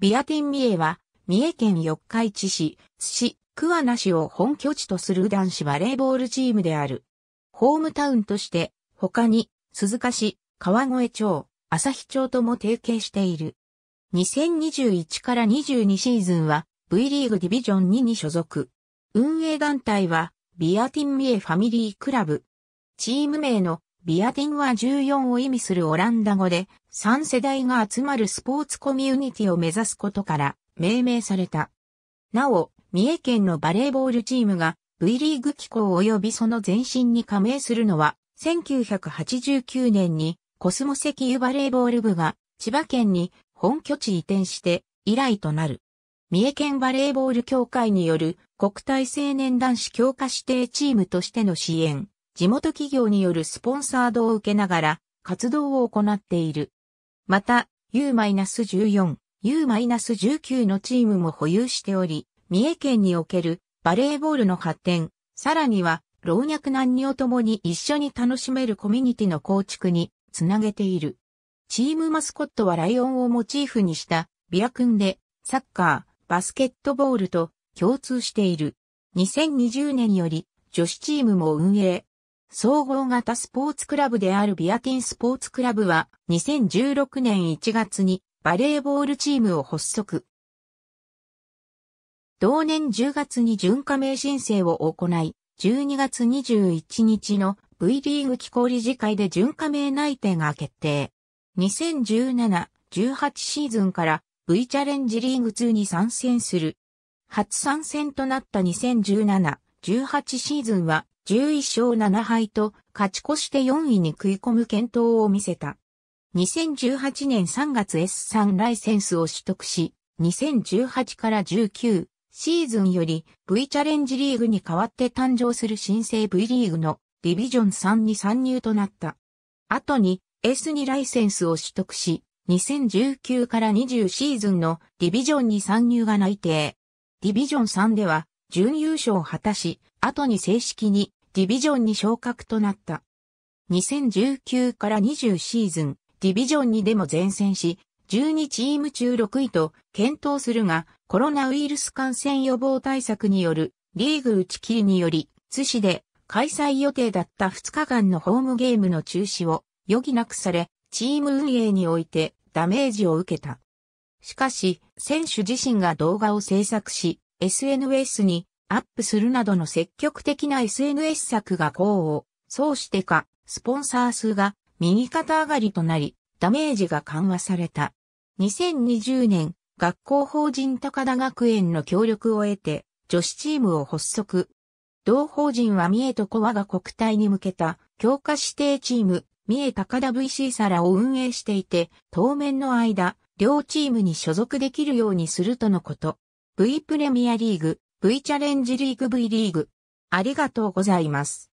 ビアティンミエは、三重県四日市市、津市、桑名市を本拠地とする男子バレーボールチームである。ホームタウンとして、他に、鈴鹿市、川越町、旭町とも提携している。2021から22シーズンは、V リーグディビジョン2に所属。運営団体は、ビアティンミエファミリークラブ。チーム名のビアティンは14を意味するオランダ語で、3世代が集まるスポーツコミュニティを目指すことから命名された。なお、三重県のバレーボールチームが V リーグ機構及びその前身に加盟するのは、1989年にコスモ石油バレーボール部が千葉県に本拠地移転して以来となる。三重県バレーボール協会による国体青年男子強化指定チームとしての支援、地元企業によるスポンサードを受けながら活動を行っている。また、U-14、U-19 のチームも保有しており、三重県におけるバレーボールの発展、さらには老若男女ともに一緒に楽しめるコミュニティの構築につなげている。チームマスコットはライオンをモチーフにしたビラ君で、サッカー、バスケットボールと共通している。2020年より女子チームも運営、総合型スポーツクラブであるビアティンスポーツクラブは2016年1月にバレーボールチームを発足。同年10月に準加盟申請を行い、12月21日の V リーグ機構理事会で準加盟内定が決定。2017-18シーズンから V チャレンジリーグ2に参戦する。初参戦となった2017-18シーズンは11勝7敗と勝ち越して4位に食い込む検討を見せた。2018年3月 S3 ライセンスを取得し、2018から19シーズンより V チャレンジリーグに代わって誕生する新生 V リーグのディビジョン3に参入となった。後に S2 ライセンスを取得し、2019から20シーズンのディビジョンに参入が内定。ディビジョン3では準優勝を果たし、後に正式にディビジョンに昇格となった。2019から20シーズン、ディビジョンにでも前線し、12チーム中6位と検討するが、コロナウイルス感染予防対策によるリーグ打ち切りにより、津市で開催予定だった2日間のホームゲームの中止を余儀なくされ、チーム運営においてダメージを受けた。しかし、選手自身が動画を制作し、SNS にアップするなどの積極的な SNS 策が功をうしてか、スポンサー数が右肩上がりとなり、ダメージが緩和された。2020年、学校法人高田学園の協力を得て、女子チームを発足。同法人は三重と小和が国体に向けた強化指定チーム、三重高田 VC サラを運営していて、当面の間、両チームに所属できるようにするとのこと。V プレミアリーグ、V チャレンジリーグ V リーグ。ありがとうございます。